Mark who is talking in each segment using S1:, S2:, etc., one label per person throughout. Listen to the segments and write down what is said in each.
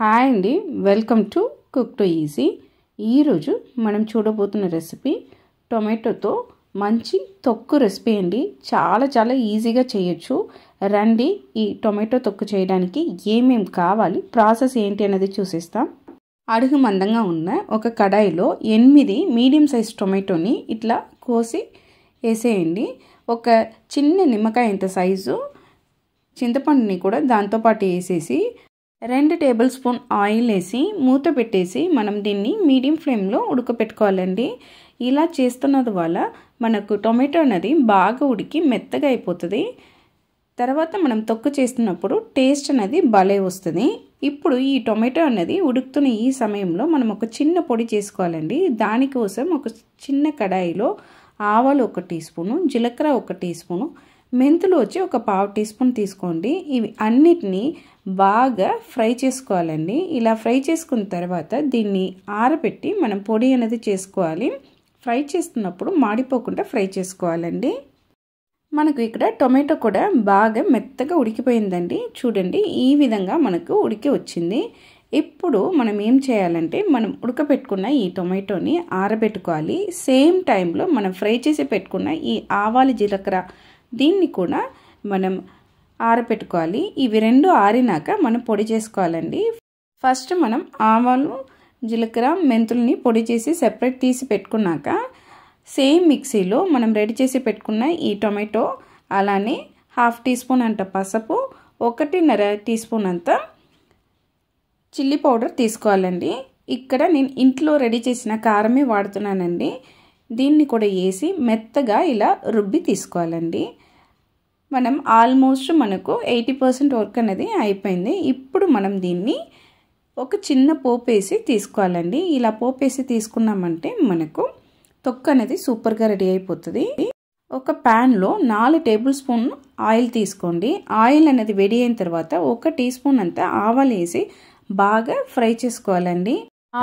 S1: hi అండి welcome to cook to easy ఈరోజు మనం చూడబోతున్న రెసిపీ టొమాటోతో మంచి తొక్కు రెసిపీ అండి చాలా చాలా ఈజీగా చేయొచ్చు రండి ఈ టొమాటో తొక్కు చేయడానికి ఏమేం కావాలి ప్రాసెస్ ఏంటి అనేది చూసిస్తాం అడుగు మందంగా ఉన్న ఒక కడాయిలో ఎనిమిది మీడియం సైజ్ టొమాటోని ఇట్లా కోసి వేసేయండి ఒక చిన్న నిమ్మకాయ ఇంత సైజు చింతపండుని కూడా దాంతోపాటు వేసేసి రెండు టేబుల్ స్పూన్ ఆయిల్ వేసి మూత పెట్టేసి మనం దీన్ని మీడియం ఫ్లేమ్లో ఉడకపెట్టుకోవాలండి ఇలా చేస్తున్నది వల్ల మనకు టొమాటో అనేది బాగా ఉడికి మెత్తగా అయిపోతుంది తర్వాత మనం తొక్కు చేస్తున్నప్పుడు టేస్ట్ అనేది భలే వస్తుంది ఇప్పుడు ఈ టొమాటో అనేది ఉడుకుతున్న ఈ సమయంలో మనం ఒక చిన్న పొడి చేసుకోవాలండి దానికోసం ఒక చిన్న కడాయిలో ఆవాలు ఒక టీ స్పూను జీలకర్ర ఒక టీ స్పూను మెంతులు వచ్చి ఒక పావు టీ స్పూన్ తీసుకోండి ఇవి అన్నిటినీ బాగా ఫ్రై చేసుకోవాలండి ఇలా ఫ్రై చేసుకున్న తర్వాత దీన్ని ఆరబెట్టి మనం పొడి అనేది చేసుకోవాలి ఫ్రై చేస్తున్నప్పుడు మాడిపోకుండా ఫ్రై చేసుకోవాలండి మనకు ఇక్కడ టొమాటో కూడా బాగా మెత్తగా ఉడికిపోయిందండి చూడండి ఈ విధంగా మనకు ఉడికి వచ్చింది ఇప్పుడు మనం ఏం చేయాలంటే మనం ఉడకపెట్టుకున్న ఈ టొమాటోని ఆరబెట్టుకోవాలి సేమ్ టైంలో మనం ఫ్రై చేసి పెట్టుకున్న ఈ ఆవాలు జీలకర్ర దీన్ని కూడా మనం ఆరపెట్టుకోవాలి ఇవి రెండు ఆరినాక మనం పొడి చేసుకోవాలండి ఫస్ట్ మనం ఆవాలు జీలకర్ర మెంతుల్ని పొడి చేసి సెపరేట్ తీసి పెట్టుకున్నాక సేమ్ మిక్సీలో మనం రెడీ చేసి పెట్టుకున్న ఈ టొమాటో అలానే హాఫ్ టీ స్పూన్ అంట పసుపు ఒకటిన్నర టీ స్పూన్ అంత చిల్లీ పౌడర్ తీసుకోవాలండి ఇక్కడ నేను ఇంట్లో రెడీ చేసిన కారమే వాడుతున్నానండి దీన్ని కూడా వేసి మెత్తగా ఇలా రుబ్బి తీసుకోవాలండి మనం ఆల్మోస్ట్ మనకు ఎయిటీ పర్సెంట్ వర్క్ అనేది అయిపోయింది ఇప్పుడు మనం దీన్ని ఒక చిన్న పోపేసి తీసుకోవాలండి ఇలా పోపేసి తీసుకున్నామంటే మనకు తొక్క అనేది సూపర్గా రెడీ అయిపోతుంది ఒక ప్యాన్లో నాలుగు టేబుల్ స్పూన్ ఆయిల్ తీసుకోండి ఆయిల్ అనేది వెడీ అయిన తర్వాత ఒక టీ స్పూన్ అంతా ఆవాలు వేసి బాగా ఫ్రై చేసుకోవాలండి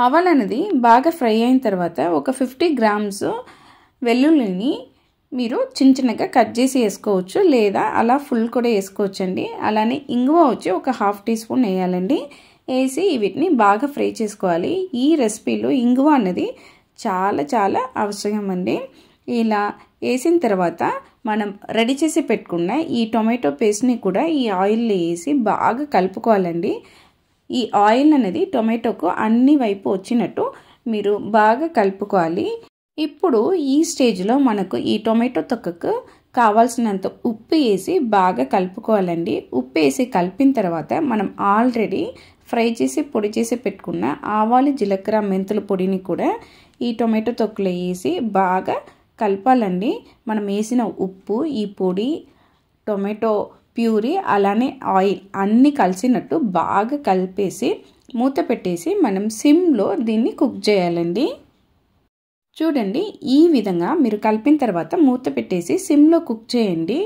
S1: ఆవాలు అనేది బాగా ఫ్రై అయిన తర్వాత ఒక ఫిఫ్టీ గ్రామ్స్ వెల్లుల్లిని మీరు చిన్న చిన్నగా కట్ చేసి వేసుకోవచ్చు లేదా అలా ఫుల్ కూడా వేసుకోవచ్చు అండి అలానే ఇంగువ వచ్చి ఒక హాఫ్ టీ స్పూన్ వేయాలండి వేసి వీటిని బాగా ఫ్రై చేసుకోవాలి ఈ రెసిపీలో ఇంగువ అనేది చాలా చాలా అవసరం అండి ఇలా వేసిన తర్వాత మనం రెడీ చేసి పెట్టుకున్న ఈ టొమాటో పేస్ట్ని కూడా ఈ ఆయిల్లో వేసి బాగా కలుపుకోవాలండి ఈ ఆయిల్ అనేది టొమాటోకు అన్ని వైపు వచ్చినట్టు మీరు బాగా కలుపుకోవాలి ఇప్పుడు ఈ స్టేజ్లో మనకు ఈ టొమాటో తొక్కకు కావాల్సినంత ఉప్పు వేసి బాగా కలుపుకోవాలండి ఉప్పు వేసి కలిపిన తర్వాత మనం ఆల్రెడీ ఫ్రై చేసి పొడి చేసి పెట్టుకున్న ఆవాలు జీలకర్ర మెంతుల పొడిని కూడా ఈ టొమాటో తొక్కులో వేసి బాగా కలపాలండి మనం వేసిన ఉప్పు ఈ పొడి టొమాటో ప్యూరీ అలానే ఆయిల్ అన్నీ కలిసినట్టు బాగా కలిపేసి మూత పెట్టేసి మనం సిమ్లో దీన్ని కుక్ చేయాలండి చూడండి ఈ విధంగా మీరు కలిపిన తర్వాత మూత పెట్టేసి సిమ్లో కుక్ చేయండి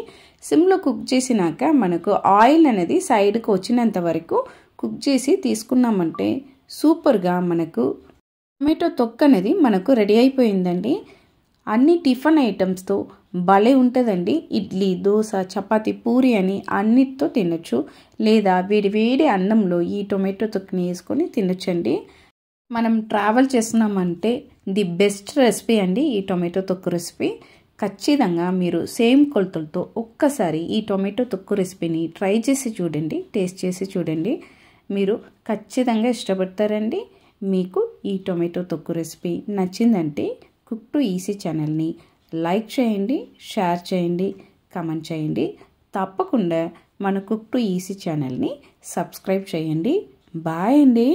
S1: సిమ్లో కుక్ చేసినాక మనకు ఆయిల్ అనేది సైడ్కి వచ్చినంత వరకు కుక్ చేసి తీసుకున్నామంటే సూపర్గా మనకు టొమాటో తొక్క అనేది మనకు రెడీ అయిపోయిందండి అన్ని టిఫిన్ ఐటమ్స్తో భలే ఉంటుందండి ఇడ్లీ దోశ చపాతి పూరి అని అన్నిటితో తినొచ్చు లేదా వేడి వేడి అన్నంలో ఈ టొమాటో తొక్కిని వేసుకొని తినొచ్చండి మనం ట్రావెల్ చేస్తున్నామంటే ది బెస్ట్ రెసిపీ అండి ఈ టొమాటో తొక్కు రెసిపీ ఖచ్చితంగా మీరు సేమ్ కొలతలతో ఒక్కసారి ఈ టొమాటో తొక్కు రెసిపీని ట్రై చేసి చూడండి టేస్ట్ చేసి చూడండి మీరు ఖచ్చితంగా ఇష్టపడతారండి మీకు ఈ టొమాటో తొక్కు రెసిపీ నచ్చిందంటే కుక్ టు ఈసీ ఛానల్ని లైక్ చేయండి షేర్ చేయండి కమెంట్ చేయండి తప్పకుండా మన కుక్ టు ఈసీ ఛానల్ని సబ్స్క్రైబ్ చేయండి బాయ్ అండి